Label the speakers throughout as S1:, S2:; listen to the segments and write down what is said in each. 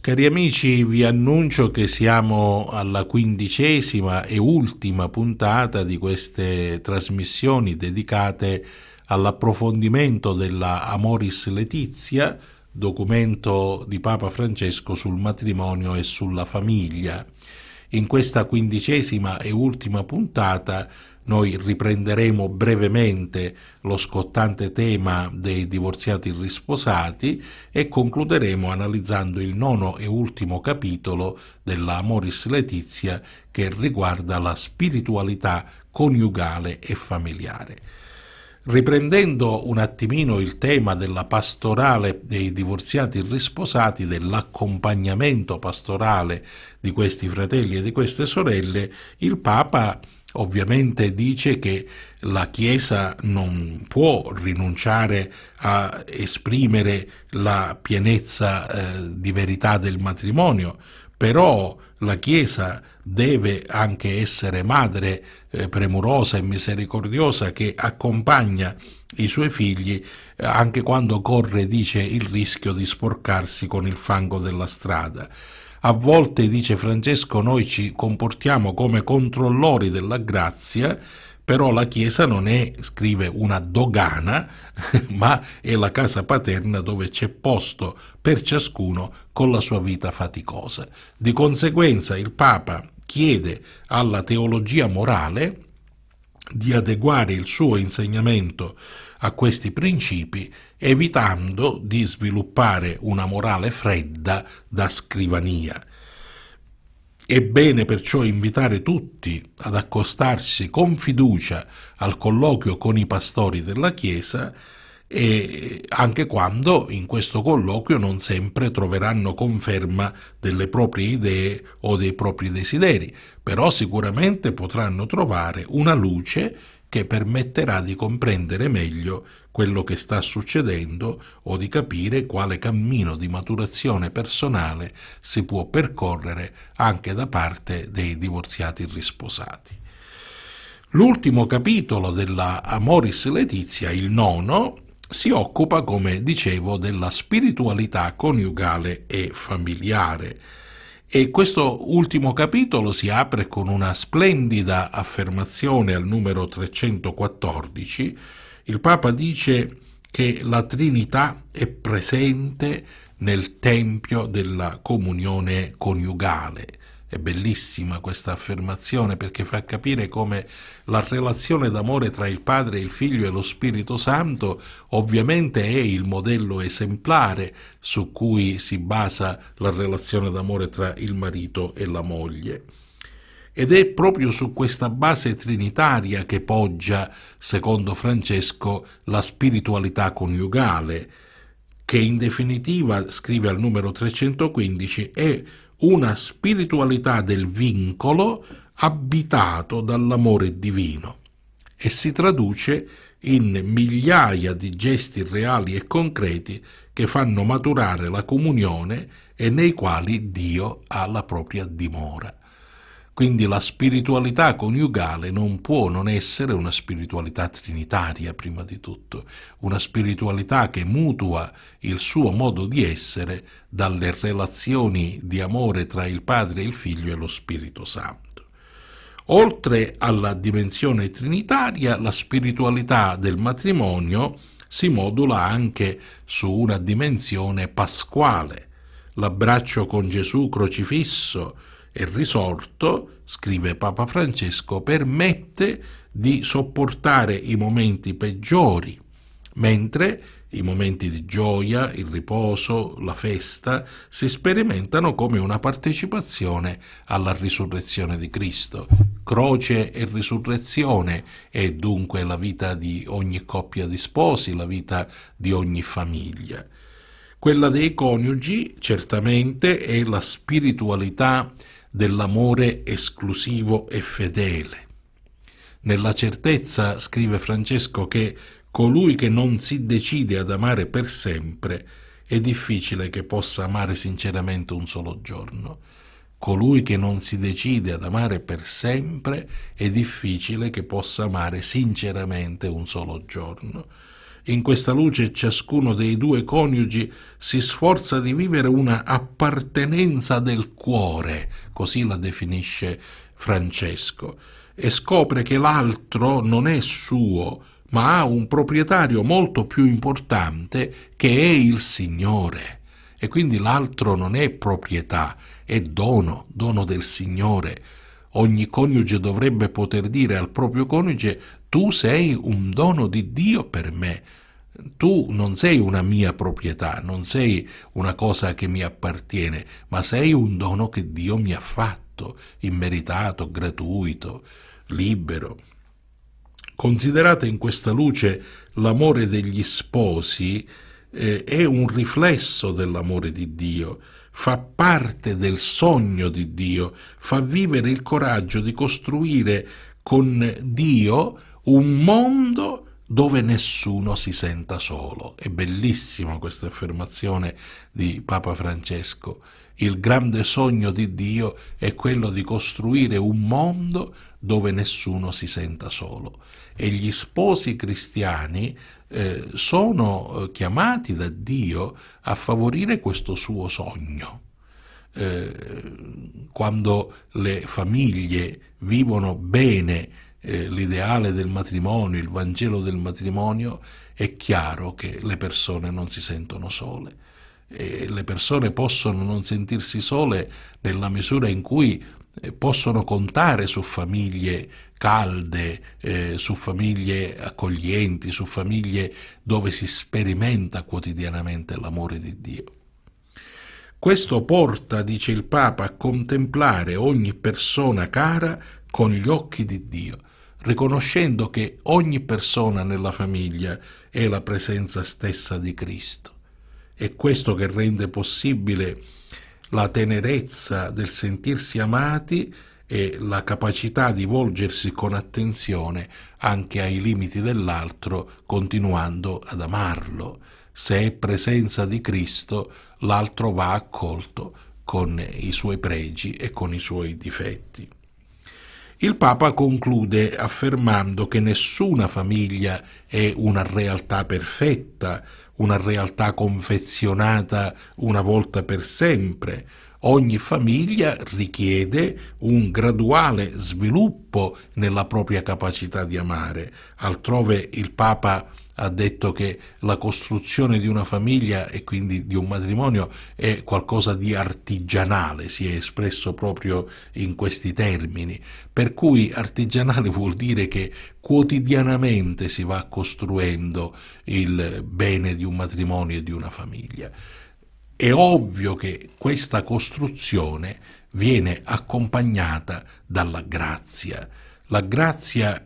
S1: Cari amici, vi annuncio che siamo alla quindicesima e ultima puntata di queste trasmissioni dedicate all'approfondimento della Amoris Letizia, documento di Papa Francesco sul matrimonio e sulla famiglia. In questa quindicesima e ultima puntata noi riprenderemo brevemente lo scottante tema dei divorziati risposati e concluderemo analizzando il nono e ultimo capitolo della Amoris Letizia che riguarda la spiritualità coniugale e familiare. Riprendendo un attimino il tema della pastorale dei divorziati risposati, dell'accompagnamento pastorale di questi fratelli e di queste sorelle, il Papa ovviamente dice che la Chiesa non può rinunciare a esprimere la pienezza eh, di verità del matrimonio, però la Chiesa deve anche essere madre eh, premurosa e misericordiosa che accompagna i suoi figli eh, anche quando corre, dice, il rischio di sporcarsi con il fango della strada. A volte, dice Francesco, noi ci comportiamo come controllori della grazia, però la Chiesa non è, scrive, una dogana, ma è la casa paterna dove c'è posto per ciascuno con la sua vita faticosa. Di conseguenza il Papa chiede alla teologia morale di adeguare il suo insegnamento a questi principi, evitando di sviluppare una morale fredda da scrivania. È bene perciò invitare tutti ad accostarsi con fiducia al colloquio con i pastori della Chiesa, e anche quando in questo colloquio non sempre troveranno conferma delle proprie idee o dei propri desideri, però sicuramente potranno trovare una luce che permetterà di comprendere meglio quello che sta succedendo o di capire quale cammino di maturazione personale si può percorrere anche da parte dei divorziati risposati. L'ultimo capitolo della Amoris Letizia, il nono, si occupa, come dicevo, della spiritualità coniugale e familiare e questo ultimo capitolo si apre con una splendida affermazione al numero 314. Il Papa dice che la Trinità è presente nel tempio della comunione coniugale, è bellissima questa affermazione perché fa capire come la relazione d'amore tra il Padre, il Figlio e lo Spirito Santo ovviamente è il modello esemplare su cui si basa la relazione d'amore tra il marito e la moglie. Ed è proprio su questa base trinitaria che poggia, secondo Francesco, la spiritualità coniugale, che in definitiva, scrive al numero 315, è una spiritualità del vincolo abitato dall'amore divino e si traduce in migliaia di gesti reali e concreti che fanno maturare la comunione e nei quali Dio ha la propria dimora. Quindi la spiritualità coniugale non può non essere una spiritualità trinitaria, prima di tutto, una spiritualità che mutua il suo modo di essere dalle relazioni di amore tra il Padre, e il Figlio e lo Spirito Santo. Oltre alla dimensione trinitaria, la spiritualità del matrimonio si modula anche su una dimensione pasquale, l'abbraccio con Gesù crocifisso, e risorto, scrive Papa Francesco, permette di sopportare i momenti peggiori, mentre i momenti di gioia, il riposo, la festa si sperimentano come una partecipazione alla risurrezione di Cristo. Croce e risurrezione è dunque la vita di ogni coppia di sposi, la vita di ogni famiglia. Quella dei coniugi certamente è la spiritualità dell'amore esclusivo e fedele. Nella certezza, scrive Francesco, che colui che non si decide ad amare per sempre è difficile che possa amare sinceramente un solo giorno. Colui che non si decide ad amare per sempre è difficile che possa amare sinceramente un solo giorno. In questa luce ciascuno dei due coniugi si sforza di vivere una appartenenza del cuore, così la definisce Francesco, e scopre che l'altro non è suo, ma ha un proprietario molto più importante che è il Signore. E quindi l'altro non è proprietà, è dono, dono del Signore. Ogni coniuge dovrebbe poter dire al proprio coniuge tu sei un dono di Dio per me. Tu non sei una mia proprietà, non sei una cosa che mi appartiene, ma sei un dono che Dio mi ha fatto, immeritato, gratuito, libero. Considerate in questa luce l'amore degli sposi eh, è un riflesso dell'amore di Dio, fa parte del sogno di Dio, fa vivere il coraggio di costruire con Dio un mondo dove nessuno si senta solo. È bellissima questa affermazione di Papa Francesco. Il grande sogno di Dio è quello di costruire un mondo dove nessuno si senta solo. E gli sposi cristiani eh, sono eh, chiamati da Dio a favorire questo suo sogno. Eh, quando le famiglie vivono bene eh, l'ideale del matrimonio, il Vangelo del matrimonio, è chiaro che le persone non si sentono sole. E le persone possono non sentirsi sole nella misura in cui eh, possono contare su famiglie calde, eh, su famiglie accoglienti, su famiglie dove si sperimenta quotidianamente l'amore di Dio. Questo porta, dice il Papa, a contemplare ogni persona cara con gli occhi di Dio, riconoscendo che ogni persona nella famiglia è la presenza stessa di Cristo. È questo che rende possibile la tenerezza del sentirsi amati e la capacità di volgersi con attenzione anche ai limiti dell'altro, continuando ad amarlo. Se è presenza di Cristo, l'altro va accolto con i suoi pregi e con i suoi difetti. Il Papa conclude affermando che nessuna famiglia è una realtà perfetta, una realtà confezionata una volta per sempre. Ogni famiglia richiede un graduale sviluppo nella propria capacità di amare. Altrove il Papa ha detto che la costruzione di una famiglia e quindi di un matrimonio è qualcosa di artigianale, si è espresso proprio in questi termini, per cui artigianale vuol dire che quotidianamente si va costruendo il bene di un matrimonio e di una famiglia. È ovvio che questa costruzione viene accompagnata dalla grazia. La grazia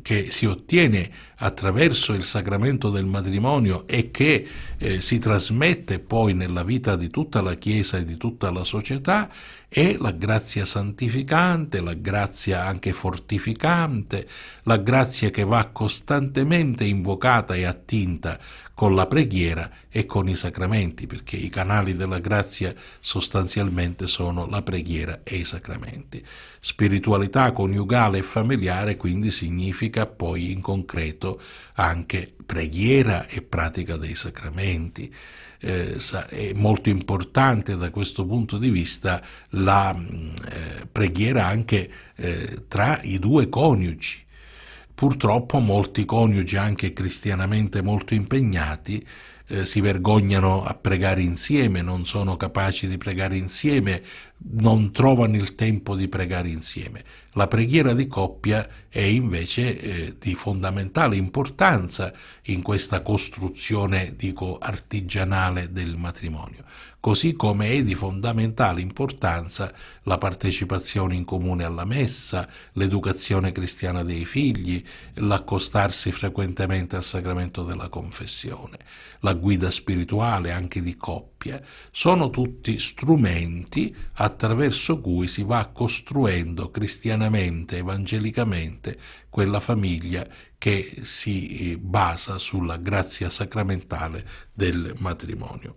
S1: che si ottiene attraverso il sacramento del matrimonio e che eh, si trasmette poi nella vita di tutta la Chiesa e di tutta la società è la grazia santificante, la grazia anche fortificante, la grazia che va costantemente invocata e attinta con la preghiera e con i sacramenti, perché i canali della grazia sostanzialmente sono la preghiera e i sacramenti. Spiritualità coniugale e familiare quindi significa poi in concreto anche preghiera e pratica dei sacramenti. Eh, è molto importante da questo punto di vista la mm, eh, preghiera anche eh, tra i due coniugi, Purtroppo molti coniugi, anche cristianamente molto impegnati, eh, si vergognano a pregare insieme, non sono capaci di pregare insieme, non trovano il tempo di pregare insieme. La preghiera di coppia è invece eh, di fondamentale importanza in questa costruzione, dico, artigianale del matrimonio così come è di fondamentale importanza la partecipazione in comune alla messa, l'educazione cristiana dei figli, l'accostarsi frequentemente al sacramento della confessione, la guida spirituale anche di coppia, sono tutti strumenti attraverso cui si va costruendo cristianamente, evangelicamente quella famiglia che si eh, basa sulla grazia sacramentale del matrimonio.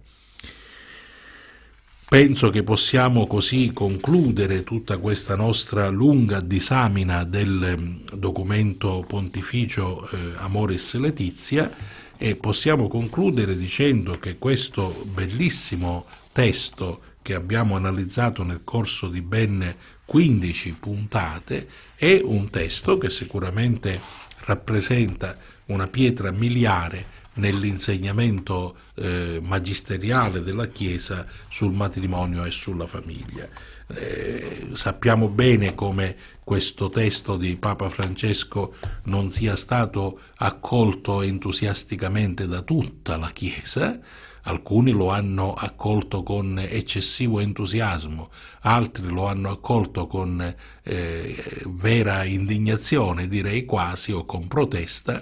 S1: Penso che possiamo così concludere tutta questa nostra lunga disamina del ehm, documento pontificio eh, Amoris Letizia e possiamo concludere dicendo che questo bellissimo testo che abbiamo analizzato nel corso di ben 15 puntate è un testo che sicuramente rappresenta una pietra miliare nell'insegnamento eh, magisteriale della Chiesa sul matrimonio e sulla famiglia. Eh, sappiamo bene come questo testo di Papa Francesco non sia stato accolto entusiasticamente da tutta la Chiesa, Alcuni lo hanno accolto con eccessivo entusiasmo, altri lo hanno accolto con eh, vera indignazione, direi quasi, o con protesta,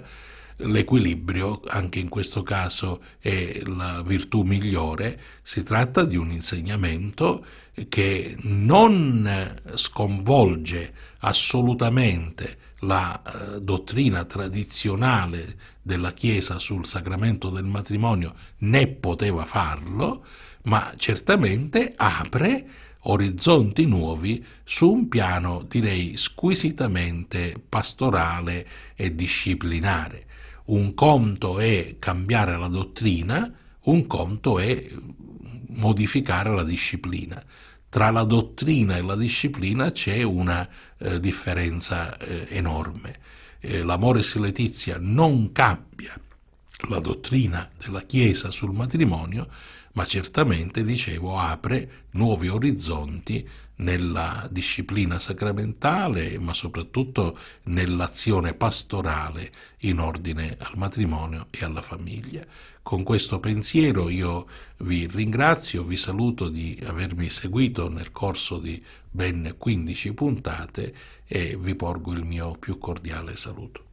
S1: l'equilibrio anche in questo caso è la virtù migliore, si tratta di un insegnamento che non sconvolge assolutamente la eh, dottrina tradizionale della Chiesa sul sacramento del matrimonio, né poteva farlo, ma certamente apre orizzonti nuovi su un piano direi squisitamente pastorale e disciplinare. Un conto è cambiare la dottrina, un conto è modificare la disciplina. Tra la dottrina e la disciplina c'è una eh, differenza eh, enorme. Eh, l'amore si letizia non cambia la dottrina della Chiesa sul matrimonio, ma certamente, dicevo, apre nuovi orizzonti nella disciplina sacramentale, ma soprattutto nell'azione pastorale in ordine al matrimonio e alla famiglia. Con questo pensiero io vi ringrazio, vi saluto di avermi seguito nel corso di ben 15 puntate e vi porgo il mio più cordiale saluto.